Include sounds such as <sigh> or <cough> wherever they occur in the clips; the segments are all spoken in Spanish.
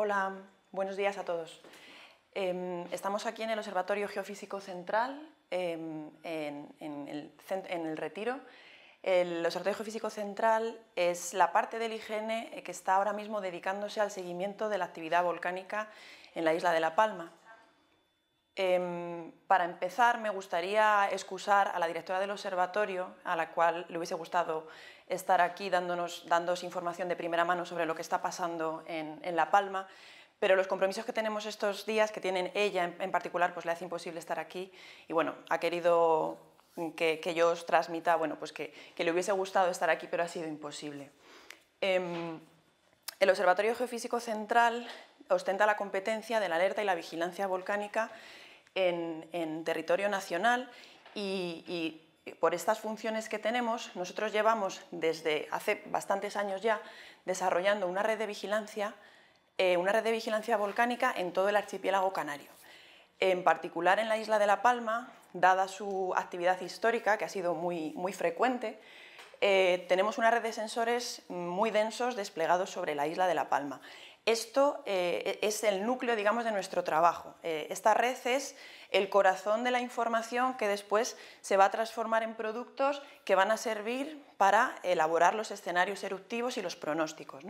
Hola, buenos días a todos. Em, estamos aquí en el Observatorio Geofísico Central, em, en, el, en, el, Retiro. El Observatorio Geofísico Central es la parte del IGN que está ahora mismo dedicándose al seguimiento de la actividad volcánica en la isla de La Palma. Em, para empezar, me gustaría excusar a la directora del observatorio, a la cual le hubiese gustado estar aquí dándonos, información de primera mano sobre lo que está pasando en, La Palma, pero los compromisos que tenemos estos días, que tienen ella en, particular, pues le hace imposible estar aquí y bueno, ha querido que, yo os transmita, bueno, pues que, le hubiese gustado estar aquí, pero ha sido imposible. Em, el Observatorio Geofísico Central ostenta la competencia de la alerta y la vigilancia volcánica en, territorio nacional y, por estas funciones que tenemos, nosotros llevamos desde hace bastantes años ya desarrollando una red de vigilancia, eh, una red de vigilancia volcánica en todo el archipiélago canario. En particular en la isla de La Palma, dada su actividad histórica, que ha sido muy, frecuente, eh, tenemos una red de sensores muy densos desplegados sobre la isla de La Palma. Esto eh, e-, es el núcleo, digamos, de nuestro trabajo. Eh, esta red es el corazón de la información que después se va a transformar en productos que van a servir para elaborar los escenarios eruptivos y los pronósticos.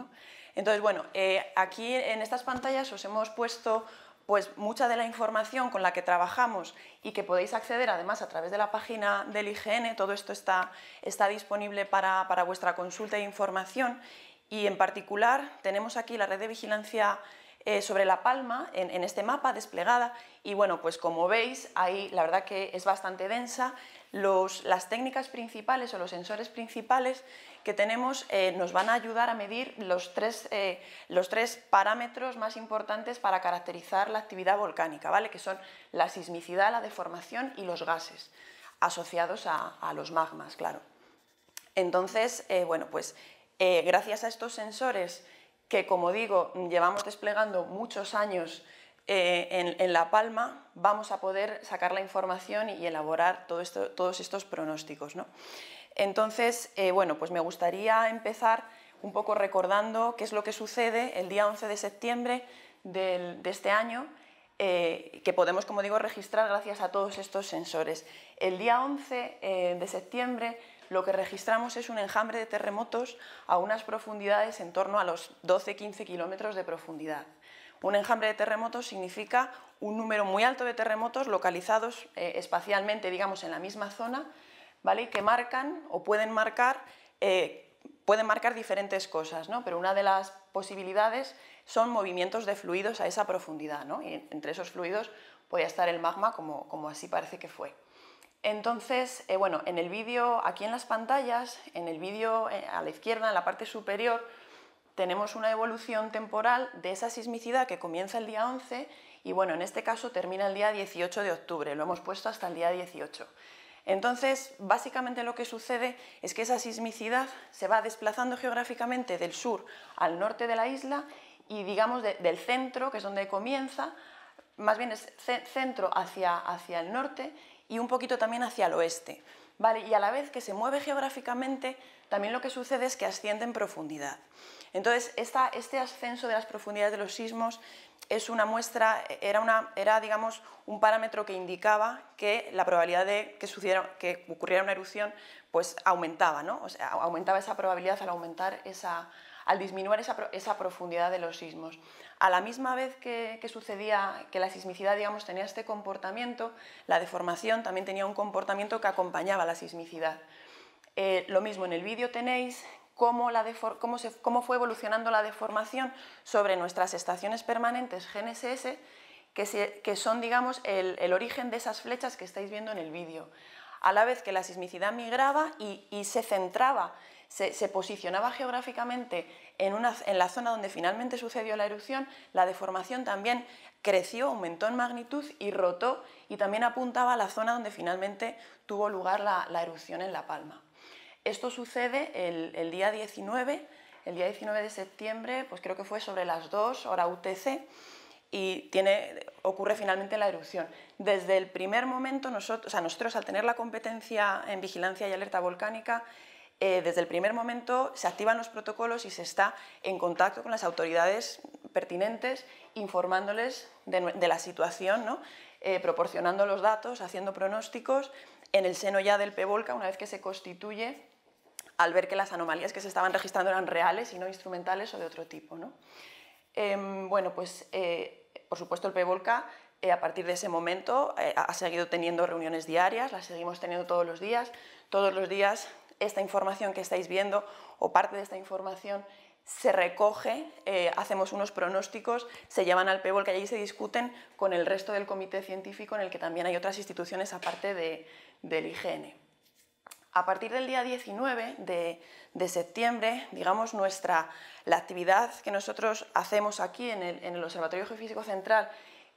Entonces, bueno, eh, aquí en estas pantallas os hemos puesto pues mucha de la información con la que trabajamos y que podéis acceder además a través de la página del IGN, todo esto está, está disponible para, para vuestra consulta e información y en particular tenemos aquí la red de vigilancia eh, sobre La Palma en, este mapa desplegada y bueno, pues como veis ahí la verdad que es bastante densa. las técnicas principales o los sensores principales que tenemos eh, nos van a ayudar a medir los tres, eh, los tres parámetros más importantes para caracterizar la actividad volcánica, ¿vale? que son la sismicidad, la deformación y los gases asociados a, los magmas, claro. Entonces, bueno, pues eh, gracias a estos sensores que, como digo, llevamos desplegando muchos años eh, en, La Palma, vamos a poder sacar la información y elaborar todos estos pronósticos. Entonces, eh, bueno, pues me gustaría empezar un poco recordando qué es lo que sucede el día 11 de septiembre de este año, que podemos, como digo, registrar gracias a todos estos sensores. El día 11 de septiembre lo que registramos es un enjambre de terremotos a unas profundidades en torno a los 12-15 kilómetros de profundidad. Un enjambre de terremotos significa un número muy alto de terremotos localizados eh, espacialmente, digamos, en la misma zona, ¿vale? que marcan o pueden marcar, eh, pueden marcar diferentes cosas, ¿no? Pero una de las posibilidades son movimientos de fluidos a esa profundidad, Y entre esos fluidos puede estar el magma, como así parece que fue. Entonces, eh, bueno, en el vídeo, aquí en las pantallas, en el vídeo eh, a la izquierda, en la parte superior, tenemos una evolución temporal de esa sismicidad que comienza el día 11 y, bueno, en este caso termina el día 18 de octubre, lo hemos puesto hasta el día 18. Entonces, básicamente lo que sucede es que esa sismicidad se va desplazando geográficamente del sur al norte de la isla y, digamos, del centro, que es donde comienza, más bien es centro hacia, hacia el norte y un poquito también hacia el oeste. ¿vale? Y a la vez que se mueve geográficamente, también lo que sucede es que asciende en profundidad. Entonces, este ascenso de las profundidades de los sismos es una muestra, era, una, era digamos, un parámetro que indicaba que la probabilidad de que, que ocurriera una erupción pues, aumentaba, ¿no? o sea, aumentaba esa probabilidad al aumentar esa, al disminuir esa, profundidad de los sismos. A la misma vez que, sucedía que la sismicidad digamos, tenía este comportamiento, la deformación también tenía un comportamiento que acompañaba la sismicidad. Eh, lo mismo en el vídeo tenéis Cómo, fue evolucionando la deformación sobre nuestras estaciones permanentes GNSS, que, son, digamos, el, origen de esas flechas que estáis viendo en el vídeo. A la vez que la sismicidad migraba y, y se centraba se, posicionaba geográficamente en, la zona donde finalmente sucedió la erupción, la deformación también creció, aumentó en magnitud y rotó y también apuntaba a la zona donde finalmente tuvo lugar la, erupción en La Palma. Esto sucede el, día 19, el día 19 de septiembre, pues creo que fue sobre las 2, hora UTC, y tiene, ocurre finalmente la erupción. Desde el primer momento, nosotros, o nosotros al tener la competencia en vigilancia y alerta volcánica, eh, desde el primer momento se activan los protocolos y se está en contacto con las autoridades pertinentes, informándoles de, la situación, eh, proporcionando los datos, haciendo pronósticos. En el seno ya del PEVOLCA, una vez que se constituye, al ver que las anomalías que se estaban registrando eran reales y no instrumentales o de otro tipo. Em, bueno, pues eh, por supuesto el PEVOLCA a partir de ese momento ha seguido teniendo reuniones diarias, las seguimos teniendo todos los días. Todos los días esta información que estáis viendo o parte de esta información se recoge, eh, hacemos unos pronósticos, se llevan al PEBOL, que allí se discuten con el resto del comité científico en el que también hay otras instituciones aparte de, del IGN. A partir del día 19 de, septiembre, digamos, nuestra, la actividad que nosotros hacemos aquí en el, en el Observatorio Geofísico Central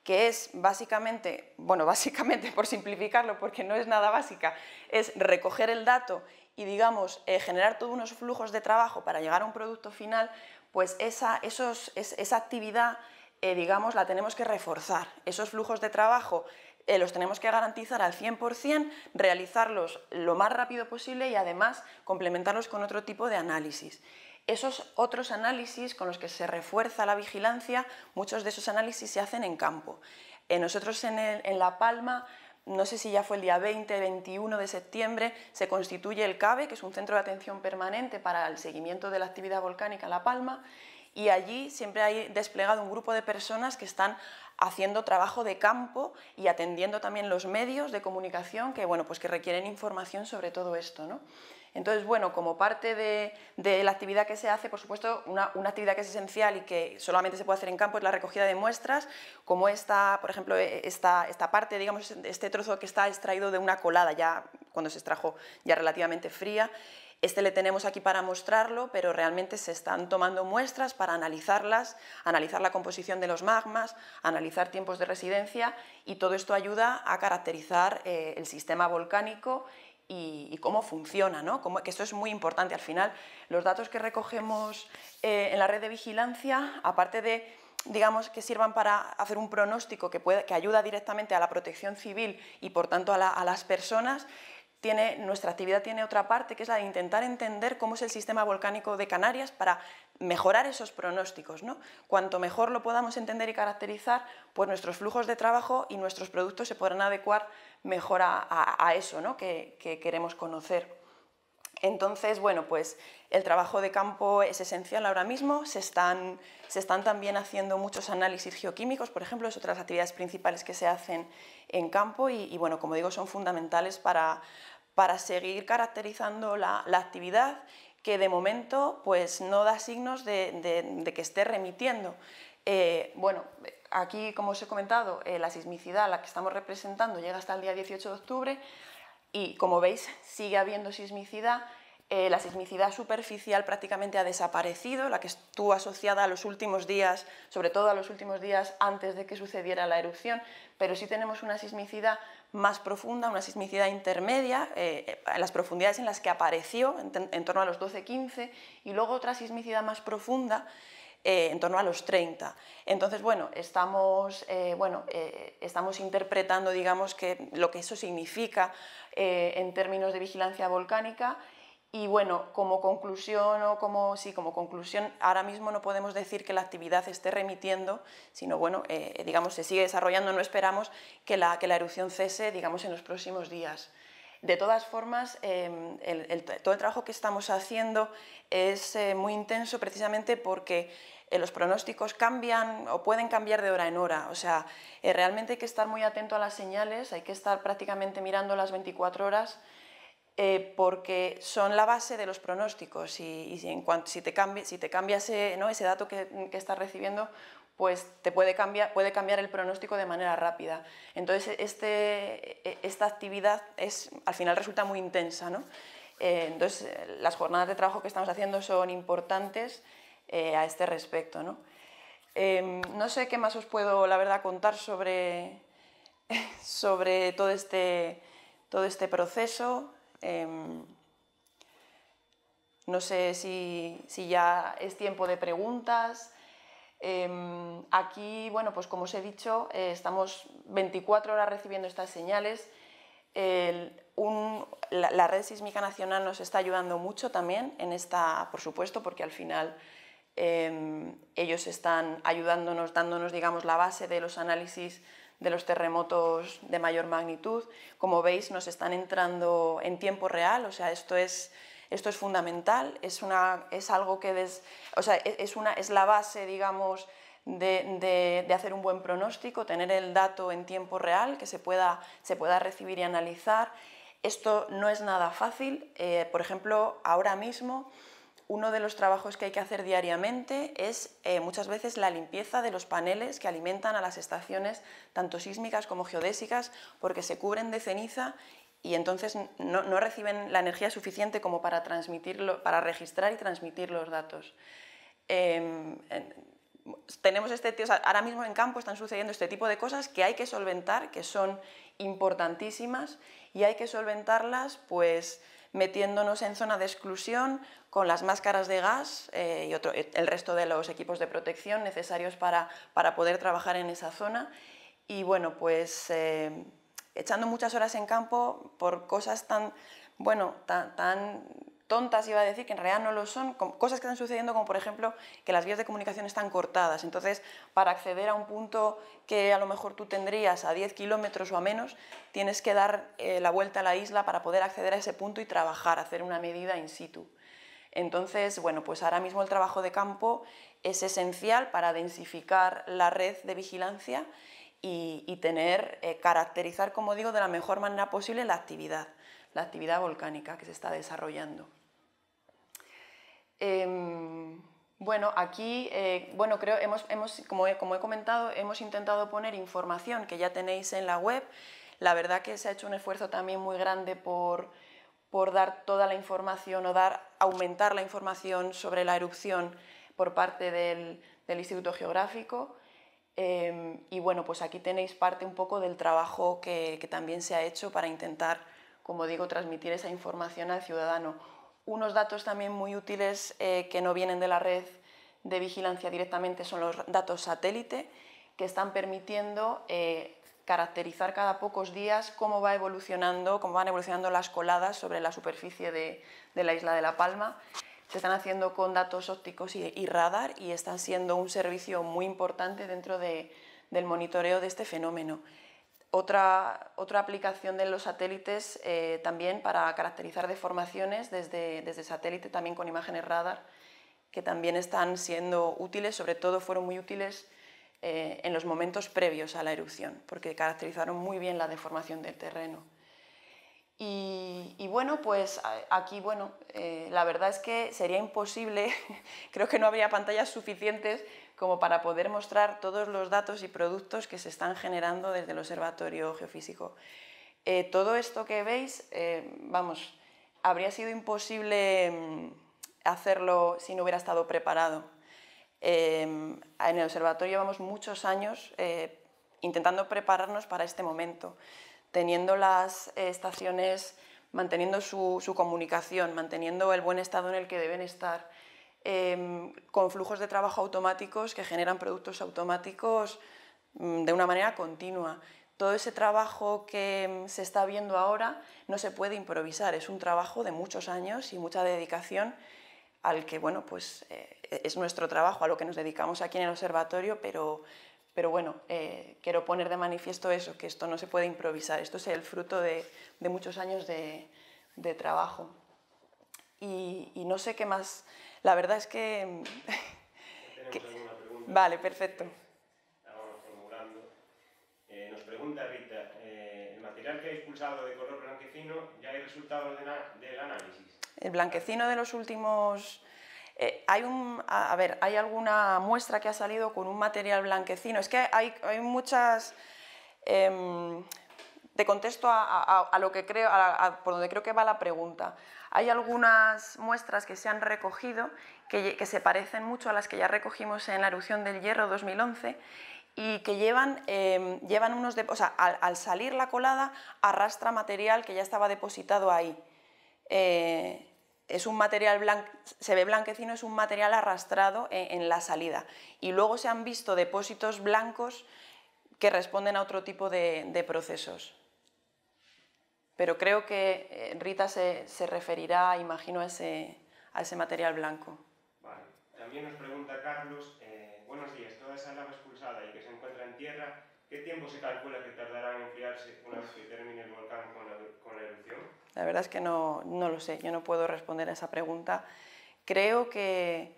que es básicamente, bueno, <laughs> básicamente por simplificarlo, porque no es nada básica, es recoger el dato y digamos, eh, generar todos unos flujos de trabajo para llegar a un producto final, pues esa, esa actividad, eh, digamos, la tenemos que reforzar. Esos flujos de trabajo eh, los tenemos que garantizar al 100%, realizarlos lo más rápido posible y además complementarlos con otro tipo de análisis. Esos otros análisis con los que se refuerza la vigilancia, muchos de esos análisis se hacen en campo. nosotros en, en La Palma no sé si ya fue el día 20, 21 de septiembre, se constituye el CABE, que es un centro de atención permanente para el seguimiento de la actividad volcánica La Palma, y allí siempre hay desplegado un grupo de personas que están haciendo trabajo de campo y atendiendo también los medios de comunicación que, bueno, pues que requieren información sobre todo esto. ¿no? Entonces, bueno, como parte de, la actividad que se hace, por supuesto, una, actividad que es esencial y que solamente se puede hacer en campo es la recogida de muestras, como esta, por ejemplo, e, esta, parte, digamos, este trozo que está extraído de una colada ya cuando se extrajo ya relativamente fría. Este le tenemos aquí para mostrarlo, pero realmente se están tomando muestras para analizarlas, analizar la composición de los magmas, analizar tiempos de residencia y todo esto ayuda a caracterizar eh, el sistema volcánico y, cómo funciona, que esto es muy importante. Al final, los datos que recogemos eh, en la red de vigilancia, aparte de digamos, que sirvan para hacer un pronóstico que, ayuda directamente a la protección civil y, por tanto, a, las personas, nuestra actividad tiene otra parte, que es la de intentar entender cómo es el sistema volcánico de Canarias para mejorar esos pronósticos. ¿no? Cuanto mejor lo podamos entender y caracterizar, pues nuestros flujos de trabajo y nuestros productos se podrán adecuar mejor a, eso que, queremos conocer. Entonces, bueno, pues el trabajo de campo es esencial ahora mismo, se están, se están, también haciendo muchos análisis geoquímicos, por ejemplo, es otra de las actividades principales que se hacen en campo y, bueno, como digo, son fundamentales para, seguir caracterizando la actividad que de momento pues, no da signos de, que esté remitiendo. Eh, bueno, aquí, como os he comentado, eh, la sismicidad, la que estamos representando, llega hasta el día 18 de octubre y, como veis, sigue habiendo sismicidad. Eh, la sismicidad superficial prácticamente ha desaparecido, la que estuvo asociada a los últimos días, sobre todo a los últimos días antes de que sucediera la erupción, pero sí tenemos una sismicidad más profunda, una sismicidad intermedia, en eh, las profundidades en las que apareció, en, torno a los 12-15, y luego otra sismicidad más profunda, eh, en torno a los 30. Entonces, bueno, estamos, eh, estamos interpretando, digamos, que lo que eso significa en términos de vigilancia volcánica y bueno, como conclusión o como sí, como conclusión, ahora mismo no podemos decir que la actividad esté remitiendo, sino bueno, eh, digamos se sigue desarrollando. No esperamos que la, que la erupción cese, digamos, en los próximos días. De todas formas, em, todo el trabajo que estamos haciendo es eh, muy intenso precisamente porque eh, los pronósticos cambian o pueden cambiar de hora en hora. O sea, realmente hay que estar muy atento a las señales, hay que estar prácticamente mirando las 24 horas eh, porque son la base de los pronósticos y, si, te cambias ese, dato que, estás recibiendo, pues te puede cambiar, el pronóstico de manera rápida. Entonces este, e-, esta actividad al final resulta muy intensa. Eh, entonces las jornadas de trabajo que estamos haciendo son importantes eh, a este respecto. Em, ¿no? sé qué más os puedo, la verdad, contar sobre, <laughs> este, todo este proceso. Em, no sé si, ya es tiempo de preguntas. Em, aquí, bueno, pues como os he dicho, eh, estamos 24 horas recibiendo estas señales. la, red sísmica nacional nos está ayudando mucho también en esta, por supuesto, porque al final em, ellos están ayudándonos, dándonos, digamos, la base de los análisis de los terremotos de mayor magnitud. Como veis, nos están entrando en tiempo real, o sea, esto es, esto es fundamental, es, algo que e, es, la base, digamos, de, hacer un buen pronóstico, tener el dato en tiempo real que se pueda, recibir y analizar. Esto no es nada fácil. Eh, por ejemplo, ahora mismo uno de los trabajos que hay que hacer diariamente es eh, muchas veces la limpieza de los paneles que alimentan a las estaciones, tanto sísmicas como geodésicas, porque se cubren de ceniza y entonces no, reciben la energía suficiente como para, transmitirlo, para registrar y transmitir los datos. Em, tenemos este, ahora mismo en campo están sucediendo este tipo de cosas que hay que solventar, que son importantísimas y hay que solventarlas pues metiéndonos en zona de exclusión con las máscaras de gas eh, y otro, el resto de los equipos de protección necesarios para, poder trabajar en esa zona. Y bueno, pues eh, echando muchas horas en campo por cosas tan, bueno, tan tontas, iba a decir, que en realidad no lo son, cosas que están sucediendo como por ejemplo que las vías de comunicación están cortadas, entonces para acceder a un punto que a lo mejor tú tendrías a 10 kilómetros o a menos, tienes que dar eh, la vuelta a la isla para poder acceder a ese punto y trabajar, hacer una medida in situ. Entonces, bueno, pues ahora mismo el trabajo de campo es esencial para densificar la red de vigilancia y, tener, eh, caracterizar, como digo, de la mejor manera posible la actividad, la actividad volcánica que se está desarrollando. Em, bueno, aquí, eh, bueno, creo, hemos, como, he, comentado, hemos intentado poner información que ya tenéis en la web. La verdad que se ha hecho un esfuerzo también muy grande por, dar toda la información o dar, aumentar la información sobre la erupción por parte del, Instituto Geográfico. Em, y bueno, pues aquí tenéis parte un poco del trabajo que también se ha hecho para intentar, como digo, transmitir esa información al ciudadano. Unos datos también muy útiles eh, que no vienen de la red de vigilancia directamente son los datos satélite, que están permitiendo eh, caracterizar cada pocos días cómo va evolucionando, cómo van evolucionando las coladas sobre la superficie de, la isla de La Palma. Se están haciendo con datos ópticos y, radar y están siendo un servicio muy importante dentro del monitoreo de este fenómeno. Otra, aplicación de los satélites eh, también para caracterizar deformaciones desde, satélite, también con imágenes radar, que también están siendo útiles, sobre todo fueron muy útiles eh, en los momentos previos a la erupción, porque caracterizaron muy bien la deformación del terreno. Y, bueno, pues eh, aquí, bueno, eh, la verdad es que sería imposible, <laughs> creo que no habría pantallas suficientes como para poder mostrar todos los datos y productos que se están generando desde el Observatorio Geofísico. Eh, todo esto que veis, vamos, habría sido imposible mm, hacerlo si no hubiera estado preparado. Em, en el observatorio llevamos muchos años intentando prepararnos para este momento teniendo las eh, estaciones, manteniendo su, comunicación, manteniendo el buen estado en el que deben estar, em, con flujos de trabajo automáticos que generan productos automáticos mm, de una manera continua. Todo ese trabajo que em, se está viendo ahora no se puede improvisar, es un trabajo de muchos años y mucha dedicación al que, bueno, pues eh, es nuestro trabajo, a lo que nos dedicamos aquí en el observatorio, pero, pero bueno, eh, quiero poner de manifiesto eso, que esto no se puede improvisar, esto es el fruto de, muchos años de, trabajo. Y, no sé qué más, la verdad es que... Mm, <laughs> pregunta. Vale, perfecto. formulando. Eh, nos pregunta Rita, eh, ¿el material que habéis expulsado de color blanquecino ya hay resultados del análisis? El blanquecino de los últimos eh, hay un, a, ver, hay alguna muestra que ha salido con un material blanquecino. Es que hay, muchas... Eh, em, de contexto a, lo que creo, a, por donde creo que va la pregunta. Hay algunas muestras que se han recogido que, se parecen mucho a las que ya recogimos en la erupción del Hierro 2011 y que llevan, em, llevan unos... o sea, al, salir la colada arrastra material que ya estaba depositado ahí. Eh, es un material se ve blanquecino, es un material arrastrado e, en, la salida. Y luego se han visto depósitos blancos que responden a otro tipo de, procesos. Pero creo que eh, Rita se, se referirá, imagino, a ese, a ese material blanco. También nos pregunta Carlos, eh, buenos días, toda esa lava expulsada y que se encuentra en tierra, ¿qué tiempo se calcula que tardará en enfriarse una vez que termine el volcán con la, con la erupción? La verdad es que no, lo sé, yo no puedo responder a esa pregunta. Creo que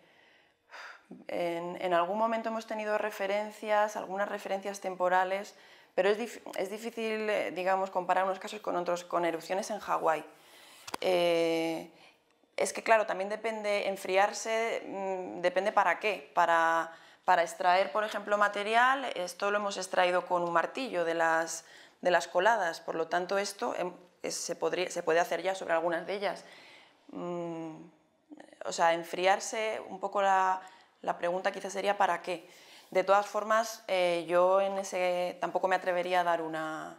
en, algún momento hemos tenido referencias, algunas referencias temporales, pero es, difícil, eh, digamos, comparar unos casos con otros, con erupciones en Hawái. Eh, es que, claro, también depende, enfriarse mm, depende para qué, para para extraer, por ejemplo, material, esto lo hemos extraído con un martillo de las, de las coladas, por lo tanto esto em, se, podría, se, puede hacer ya sobre algunas de ellas. Mm, o sea, enfriarse un poco la, la, pregunta quizás sería ¿para qué? De todas formas, eh, yo en ese tampoco me atrevería a dar una,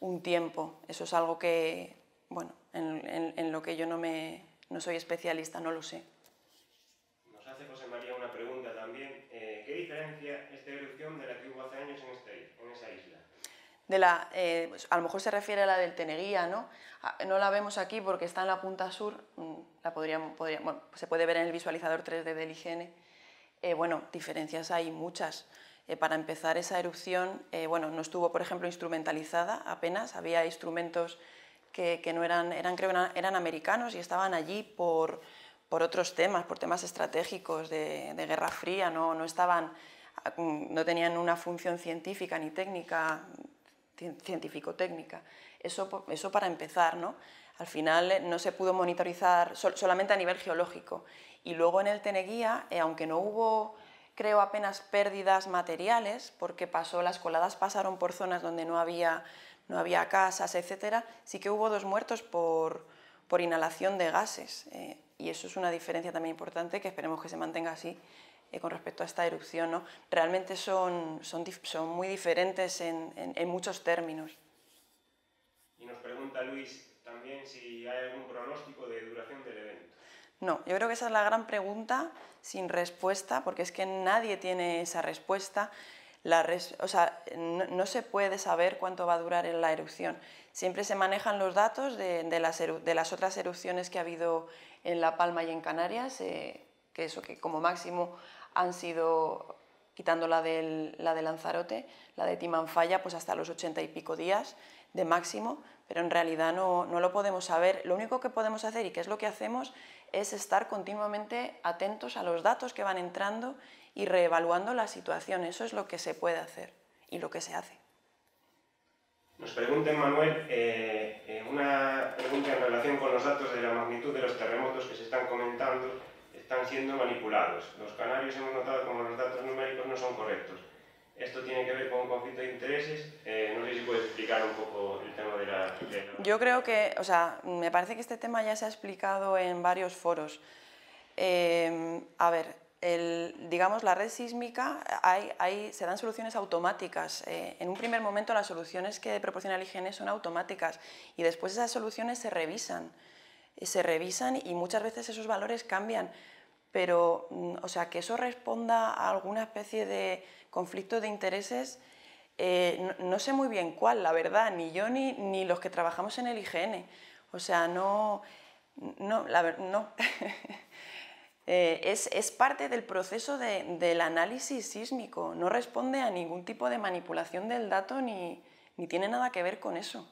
un tiempo. Eso es algo que, bueno, en, en, en lo que yo no, me, no soy especialista, no lo sé. la, eh, pues, a lo mejor se refiere a la del Teneguía, ¿no? Ah, no la vemos aquí porque está en la punta sur, mm, la podríamos, se puede ver en el visualizador 3D del IGN. Eh, bueno, diferencias hay muchas. Eh, para empezar, esa erupción, bueno, no estuvo, por ejemplo, instrumentalizada apenas, había instrumentos que, que no eran, eran creo, eran americanos y estaban allí por, por otros temas, por temas estratégicos de, de Guerra Fría, ¿no? no estaban ah, mm, no tenían una función científica ni técnica científico-técnica. Eso, eso para empezar, ¿no? Al final eh, no se pudo monitorizar solamente a nivel geológico. Y luego en el Teneguía, eh, aunque no hubo, creo, apenas pérdidas materiales, porque pasó, las coladas pasaron por zonas donde no había, no había casas, etc., sí que hubo dos muertos por, por inhalación de gases. Eh, y eso es una diferencia también importante que esperemos que se mantenga así eh, con respecto a esta erupción. ¿no? Realmente son, son, son muy diferentes en, en, muchos términos. Y nos pregunta Luis también si hay algún pronóstico de duración del evento. No, yo creo que esa es la gran pregunta sin respuesta, porque es que nadie tiene esa respuesta. La o sea, no, se puede saber cuánto va a durar la erupción. Siempre se manejan los datos de, las, de las, otras erupciones que ha habido en La Palma y en Canarias. Eh, que eso, que como máximo han sido, quitando la, la de Lanzarote, la de Timanfaya, pues hasta los ochenta y pico días de máximo, pero en realidad no, lo podemos saber. Lo único que podemos hacer y que es lo que hacemos es estar continuamente atentos a los datos que van entrando y reevaluando la situación. Eso es lo que se puede hacer y lo que se hace. Nos preguntan, Manuel, eh, eh, una pregunta en relación con los datos de la magnitud de los terremotos que se están comentando están siendo manipulados. Los canarios hemos notado como los datos numéricos no son correctos. Esto tiene que ver con un conflicto de intereses. Eh, no sé si puede explicar un poco el tema de la, Yo creo que, o sea, me parece que este tema ya se ha explicado en varios foros. Eh, a ver, el, digamos, la red sísmica, hay, hay, se dan soluciones automáticas. Eh, en un primer momento las soluciones que proporciona el IGN son automáticas y después esas soluciones se revisan. Se revisan y muchas veces esos valores cambian pero, mm, o sea, que eso responda a alguna especie de conflicto de intereses, eh, no, sé muy bien cuál, la verdad, ni yo ni, los que trabajamos en el IGN. O sea, no, la <laughs> eh, es, parte del proceso del análisis sísmico, no responde a ningún tipo de manipulación del dato ni tiene nada que ver con eso.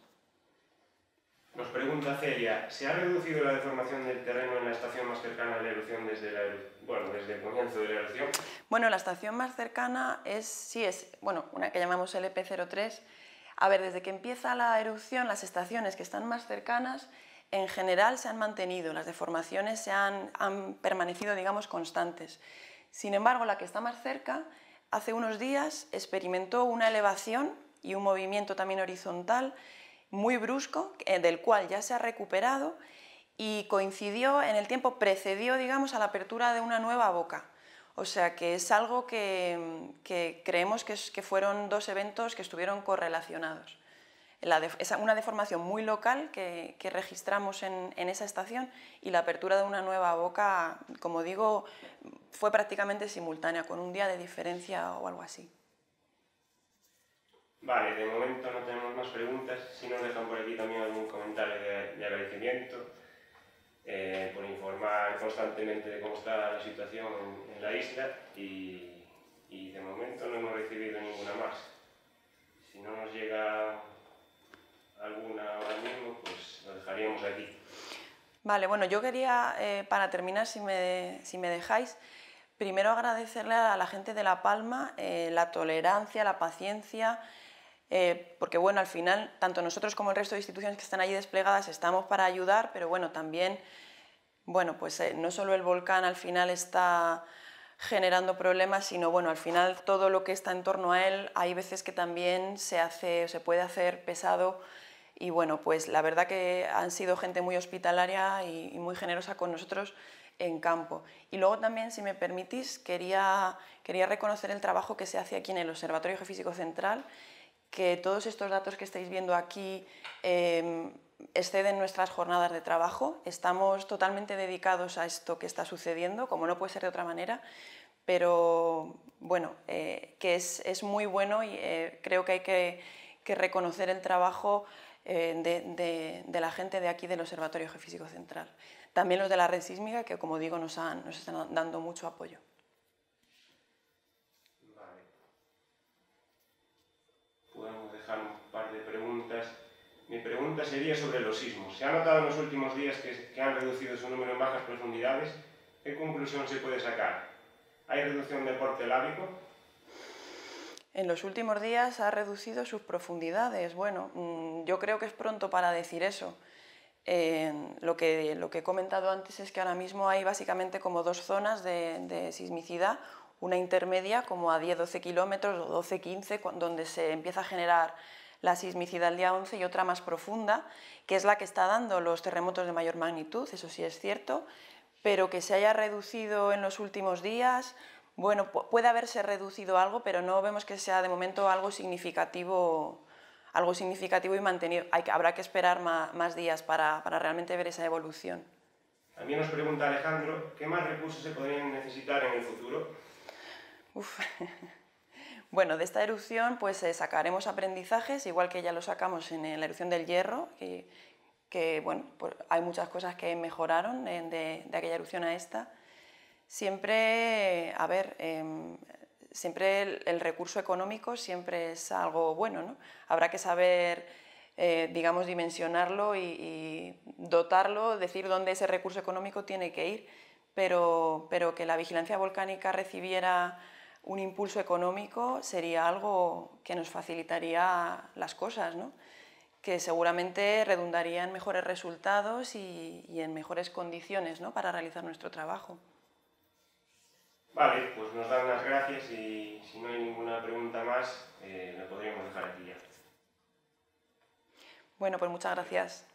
Nos pregunta Celia, ¿se ha reducido la deformación del terreno en la estación más cercana a la erupción desde, la, bueno, el comienzo de la erupción? Bueno, la estación más cercana es, sí, es bueno, una que llamamos LP03. A ver, desde que empieza la erupción, las estaciones que están más cercanas en general se han mantenido, las deformaciones se han, han permanecido, digamos, constantes. Sin embargo, la que está más cerca, hace unos días experimentó una elevación y un movimiento también horizontal muy brusco, eh, del cual ya se ha recuperado y coincidió en el tiempo, precedió, digamos, a la apertura de una nueva boca. O sea que es algo que, creemos que, es, que, fueron dos eventos que estuvieron correlacionados. La una deformación muy local que, registramos en, en, esa estación y la apertura de una nueva boca, como digo, fue prácticamente simultánea, con un día de diferencia o algo así. Vale, de momento no tenemos preguntas, si nos dejan por aquí también algún comentario de, agradecimiento, eh, por informar constantemente de cómo está la situación en, la isla y, de momento no hemos recibido ninguna más. Si no nos llega alguna ahora mismo, pues lo dejaríamos aquí. Vale, bueno, yo quería, eh, para terminar, si me, si me dejáis, primero agradecerle a la gente de La Palma eh, la tolerancia, la paciencia, eh, porque bueno, al final, tanto nosotros como el resto de instituciones que están allí desplegadas estamos para ayudar, pero bueno, también, bueno, pues eh, no solo el volcán al final está generando problemas, sino bueno, al final todo lo que está en torno a él, hay veces que también se hace, se puede hacer pesado y bueno, pues la verdad que han sido gente muy hospitalaria y, muy generosa con nosotros en campo. Y luego también, si me permitís, quería, quería reconocer el trabajo que se hace aquí en el Observatorio Geofísico Central que todos estos datos que estáis viendo aquí em, exceden nuestras jornadas de trabajo. Estamos totalmente dedicados a esto que está sucediendo, como no puede ser de otra manera, pero bueno, eh, que es, muy bueno y eh, creo que hay que, reconocer el trabajo eh, de, la gente de aquí del Observatorio Geofísico Central. También los de la red sísmica, que como digo, nos, nos están dando mucho apoyo. Mi pregunta sería sobre los sismos. ¿Se ha notado en los últimos días que, han reducido su número en bajas profundidades? ¿Qué conclusión se puede sacar? ¿Hay reducción de porte lábico? En los últimos días ha reducido sus profundidades. Bueno, mm, yo creo que es pronto para decir eso. Eh, lo, que, he comentado antes es que ahora mismo hay básicamente como dos zonas de, de sismicidad, una intermedia como a 10-12 kilómetros o 12-15, donde se empieza a generar la sismicidad del día 11 y otra más profunda, que es la que está dando los terremotos de mayor magnitud, eso sí es cierto, pero que se haya reducido en los últimos días, bueno, puede haberse reducido algo, pero no vemos que sea de momento algo significativo algo significativo y mantenido. Hay, habrá que esperar más, días para, para realmente ver esa evolución. También nos pregunta Alejandro, ¿qué más recursos se podrían necesitar en el futuro? Uf. <laughs> Bueno, de esta erupción pues eh, sacaremos aprendizajes, igual que ya lo sacamos en la erupción del Hierro, que, bueno, pues, hay muchas cosas que mejoraron de, aquella erupción a esta. Siempre, a ver, em, siempre el, recurso económico siempre es algo bueno, ¿no? Habrá que saber, eh, digamos, dimensionarlo y, dotarlo, decir dónde ese recurso económico tiene que ir, pero, pero que la vigilancia volcánica recibiera un impulso económico sería algo que nos facilitaría las cosas, ¿no? que seguramente redundaría en mejores resultados y, en mejores condiciones para realizar nuestro trabajo. Vale, pues nos dan las gracias y si no hay ninguna pregunta más, eh, la podríamos dejar aquí ya. Bueno, pues muchas gracias.